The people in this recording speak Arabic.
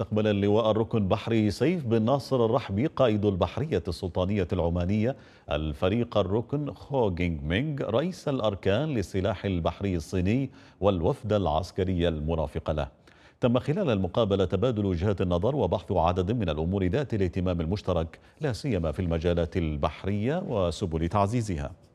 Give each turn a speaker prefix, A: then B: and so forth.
A: استقبل اللواء الركن بحري سيف بن ناصر الرحبي قائد البحرية السلطانية العمانية الفريق الركن خو جينغ مينغ رئيس الأركان للسلاح البحري الصيني والوفد العسكري المرافق له تم خلال المقابلة تبادل وجهات النظر وبحث عدد من الأمور ذات الاهتمام المشترك لا سيما في المجالات البحرية وسبل تعزيزها